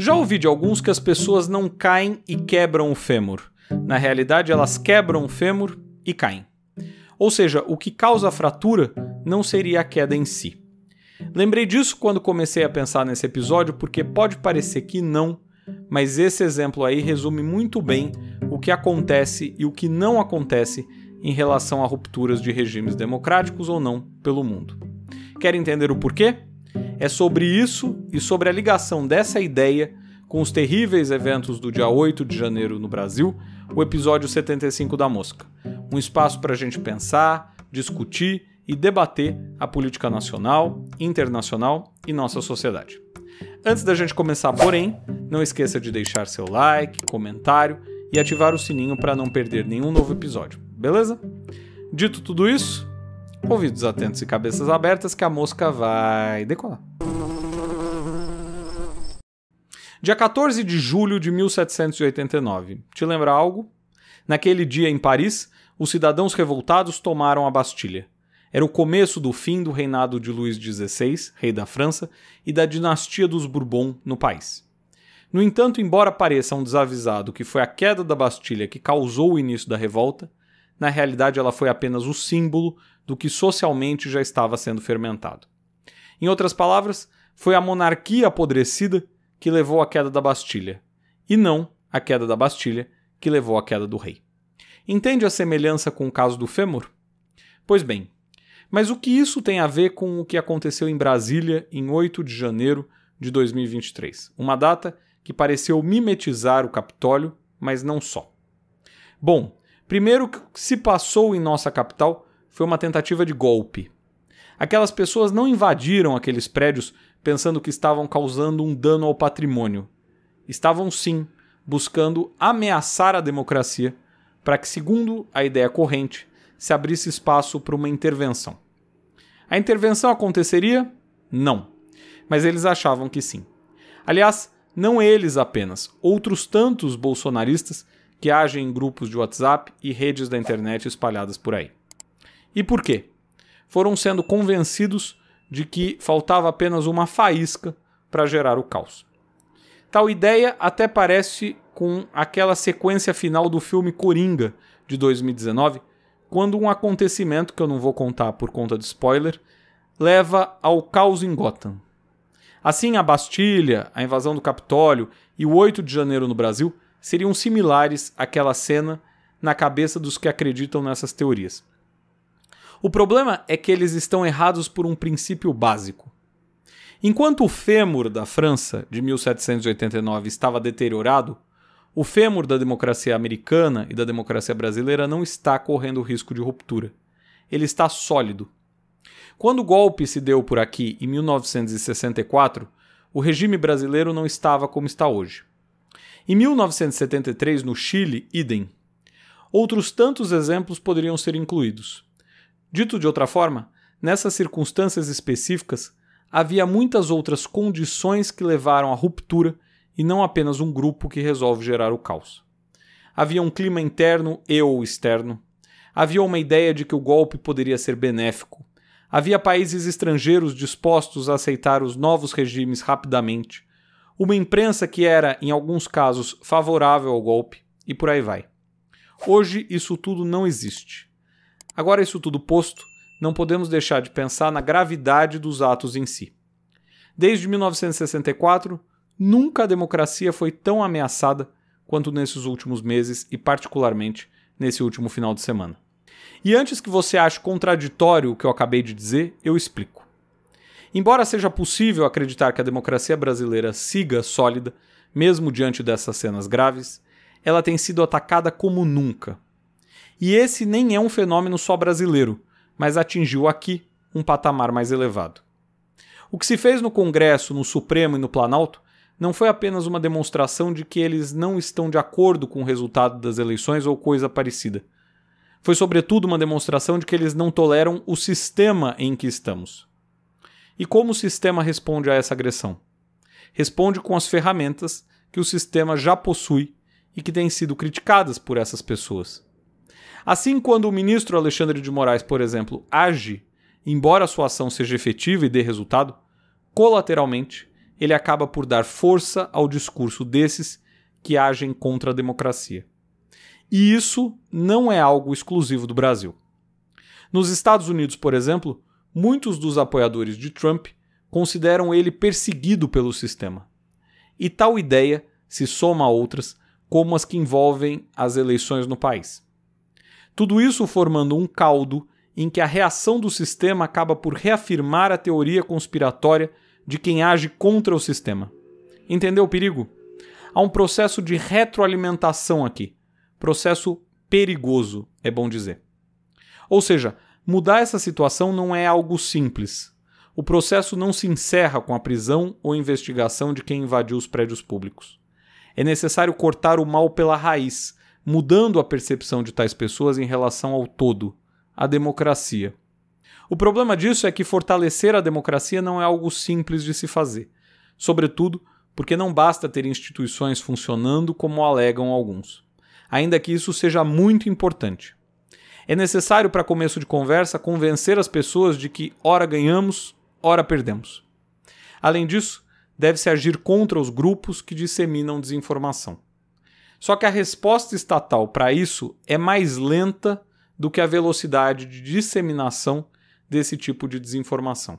Já ouvi de alguns que as pessoas não caem e quebram o fêmur. Na realidade, elas quebram o fêmur e caem. Ou seja, o que causa a fratura não seria a queda em si. Lembrei disso quando comecei a pensar nesse episódio, porque pode parecer que não, mas esse exemplo aí resume muito bem o que acontece e o que não acontece em relação a rupturas de regimes democráticos ou não pelo mundo. Quer entender o porquê? É sobre isso e sobre a ligação dessa ideia com os terríveis eventos do dia 8 de janeiro no Brasil, o episódio 75 da Mosca. Um espaço para a gente pensar, discutir e debater a política nacional, internacional e nossa sociedade. Antes da gente começar, porém, não esqueça de deixar seu like, comentário e ativar o sininho para não perder nenhum novo episódio, beleza? Dito tudo isso, ouvidos atentos e cabeças abertas que a mosca vai decolar. Dia 14 de julho de 1789. Te lembra algo? Naquele dia em Paris, os cidadãos revoltados tomaram a Bastilha. Era o começo do fim do reinado de Luís XVI, rei da França, e da dinastia dos Bourbon no país. No entanto, embora pareça um desavisado que foi a queda da Bastilha que causou o início da revolta, na realidade ela foi apenas o símbolo do que socialmente já estava sendo fermentado. Em outras palavras, foi a monarquia apodrecida que levou à queda da Bastilha, e não a queda da Bastilha que levou à queda do rei. Entende a semelhança com o caso do fêmur? Pois bem, mas o que isso tem a ver com o que aconteceu em Brasília em 8 de janeiro de 2023? Uma data que pareceu mimetizar o Capitólio, mas não só. Bom, primeiro o que se passou em nossa capital foi uma tentativa de golpe. Aquelas pessoas não invadiram aqueles prédios pensando que estavam causando um dano ao patrimônio. Estavam sim buscando ameaçar a democracia para que, segundo a ideia corrente, se abrisse espaço para uma intervenção. A intervenção aconteceria? Não. Mas eles achavam que sim. Aliás, não eles apenas, outros tantos bolsonaristas que agem em grupos de WhatsApp e redes da internet espalhadas por aí. E por quê? foram sendo convencidos de que faltava apenas uma faísca para gerar o caos. Tal ideia até parece com aquela sequência final do filme Coringa de 2019, quando um acontecimento que eu não vou contar por conta de spoiler leva ao caos em Gotham. Assim, a Bastilha, a invasão do Capitólio e o 8 de janeiro no Brasil seriam similares àquela cena na cabeça dos que acreditam nessas teorias. O problema é que eles estão errados por um princípio básico. Enquanto o fêmur da França de 1789 estava deteriorado, o fêmur da democracia americana e da democracia brasileira não está correndo risco de ruptura. Ele está sólido. Quando o golpe se deu por aqui em 1964, o regime brasileiro não estava como está hoje. Em 1973, no Chile, idem. Outros tantos exemplos poderiam ser incluídos. Dito de outra forma, nessas circunstâncias específicas, havia muitas outras condições que levaram à ruptura e não apenas um grupo que resolve gerar o caos. Havia um clima interno e ou externo. Havia uma ideia de que o golpe poderia ser benéfico. Havia países estrangeiros dispostos a aceitar os novos regimes rapidamente. Uma imprensa que era, em alguns casos, favorável ao golpe, e por aí vai. Hoje isso tudo não existe. Agora, isso tudo posto, não podemos deixar de pensar na gravidade dos atos em si. Desde 1964, nunca a democracia foi tão ameaçada quanto nesses últimos meses e, particularmente, nesse último final de semana. E antes que você ache contraditório o que eu acabei de dizer, eu explico. Embora seja possível acreditar que a democracia brasileira siga sólida, mesmo diante dessas cenas graves, ela tem sido atacada como nunca e esse nem é um fenômeno só brasileiro, mas atingiu aqui um patamar mais elevado. O que se fez no Congresso, no Supremo e no Planalto não foi apenas uma demonstração de que eles não estão de acordo com o resultado das eleições ou coisa parecida. Foi, sobretudo, uma demonstração de que eles não toleram o sistema em que estamos. E como o sistema responde a essa agressão? Responde com as ferramentas que o sistema já possui e que têm sido criticadas por essas pessoas. Assim, quando o ministro Alexandre de Moraes, por exemplo, age, embora sua ação seja efetiva e dê resultado, colateralmente, ele acaba por dar força ao discurso desses que agem contra a democracia. E isso não é algo exclusivo do Brasil. Nos Estados Unidos, por exemplo, muitos dos apoiadores de Trump consideram ele perseguido pelo sistema. E tal ideia se soma a outras, como as que envolvem as eleições no país. Tudo isso formando um caldo em que a reação do sistema acaba por reafirmar a teoria conspiratória de quem age contra o sistema. Entendeu o perigo? Há um processo de retroalimentação aqui. Processo perigoso, é bom dizer. Ou seja, mudar essa situação não é algo simples. O processo não se encerra com a prisão ou investigação de quem invadiu os prédios públicos. É necessário cortar o mal pela raiz, mudando a percepção de tais pessoas em relação ao todo, a democracia. O problema disso é que fortalecer a democracia não é algo simples de se fazer, sobretudo porque não basta ter instituições funcionando como alegam alguns, ainda que isso seja muito importante. É necessário, para começo de conversa, convencer as pessoas de que ora ganhamos, ora perdemos. Além disso, deve-se agir contra os grupos que disseminam desinformação. Só que a resposta estatal para isso é mais lenta do que a velocidade de disseminação desse tipo de desinformação.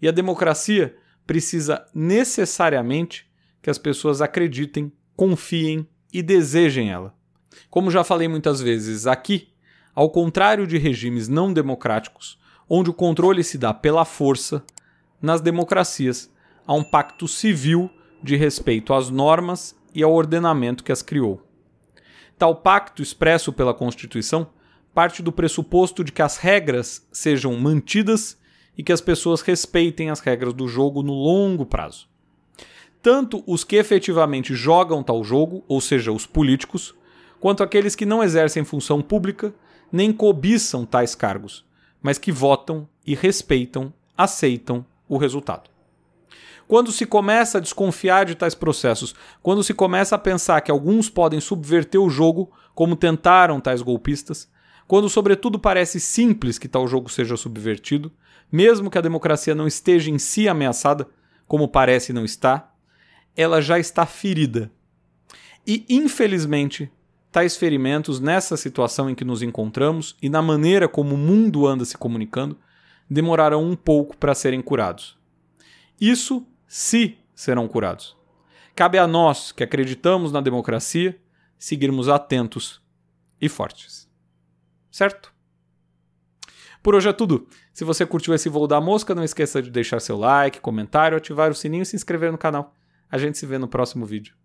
E a democracia precisa necessariamente que as pessoas acreditem, confiem e desejem ela. Como já falei muitas vezes aqui, ao contrário de regimes não democráticos, onde o controle se dá pela força, nas democracias há um pacto civil de respeito às normas e ao ordenamento que as criou. Tal pacto, expresso pela Constituição, parte do pressuposto de que as regras sejam mantidas e que as pessoas respeitem as regras do jogo no longo prazo. Tanto os que efetivamente jogam tal jogo, ou seja, os políticos, quanto aqueles que não exercem função pública nem cobiçam tais cargos, mas que votam e respeitam, aceitam o resultado. Quando se começa a desconfiar de tais processos, quando se começa a pensar que alguns podem subverter o jogo, como tentaram tais golpistas, quando, sobretudo, parece simples que tal jogo seja subvertido, mesmo que a democracia não esteja em si ameaçada, como parece não está, ela já está ferida. E, infelizmente, tais ferimentos, nessa situação em que nos encontramos e na maneira como o mundo anda se comunicando, demorarão um pouco para serem curados. Isso se serão curados. Cabe a nós, que acreditamos na democracia, seguirmos atentos e fortes. Certo? Por hoje é tudo. Se você curtiu esse voo da mosca, não esqueça de deixar seu like, comentário, ativar o sininho e se inscrever no canal. A gente se vê no próximo vídeo.